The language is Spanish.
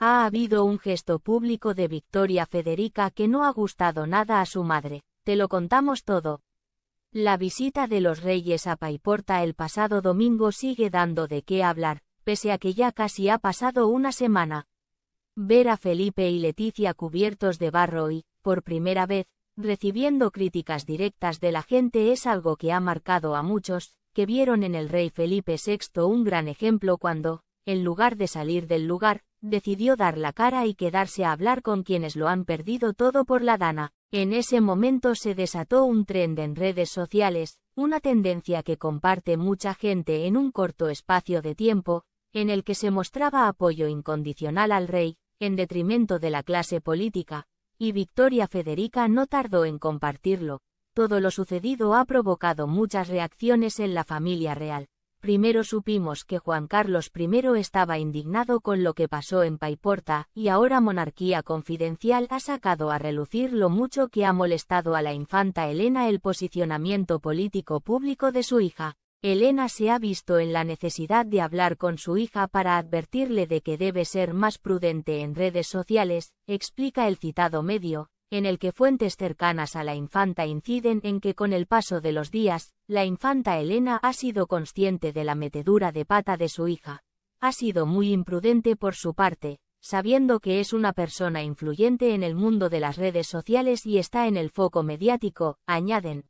Ha habido un gesto público de Victoria Federica que no ha gustado nada a su madre, te lo contamos todo. La visita de los reyes a Paiporta el pasado domingo sigue dando de qué hablar, pese a que ya casi ha pasado una semana. Ver a Felipe y Leticia cubiertos de barro y, por primera vez, recibiendo críticas directas de la gente es algo que ha marcado a muchos, que vieron en el rey Felipe VI un gran ejemplo cuando, en lugar de salir del lugar, decidió dar la cara y quedarse a hablar con quienes lo han perdido todo por la dana. En ese momento se desató un trend en redes sociales, una tendencia que comparte mucha gente en un corto espacio de tiempo, en el que se mostraba apoyo incondicional al rey, en detrimento de la clase política, y Victoria Federica no tardó en compartirlo. Todo lo sucedido ha provocado muchas reacciones en la familia real. Primero supimos que Juan Carlos I estaba indignado con lo que pasó en Paiporta, y ahora Monarquía Confidencial ha sacado a relucir lo mucho que ha molestado a la infanta Elena el posicionamiento político público de su hija. Elena se ha visto en la necesidad de hablar con su hija para advertirle de que debe ser más prudente en redes sociales, explica el citado medio, en el que fuentes cercanas a la infanta inciden en que con el paso de los días, la infanta Elena ha sido consciente de la metedura de pata de su hija. Ha sido muy imprudente por su parte, sabiendo que es una persona influyente en el mundo de las redes sociales y está en el foco mediático, añaden.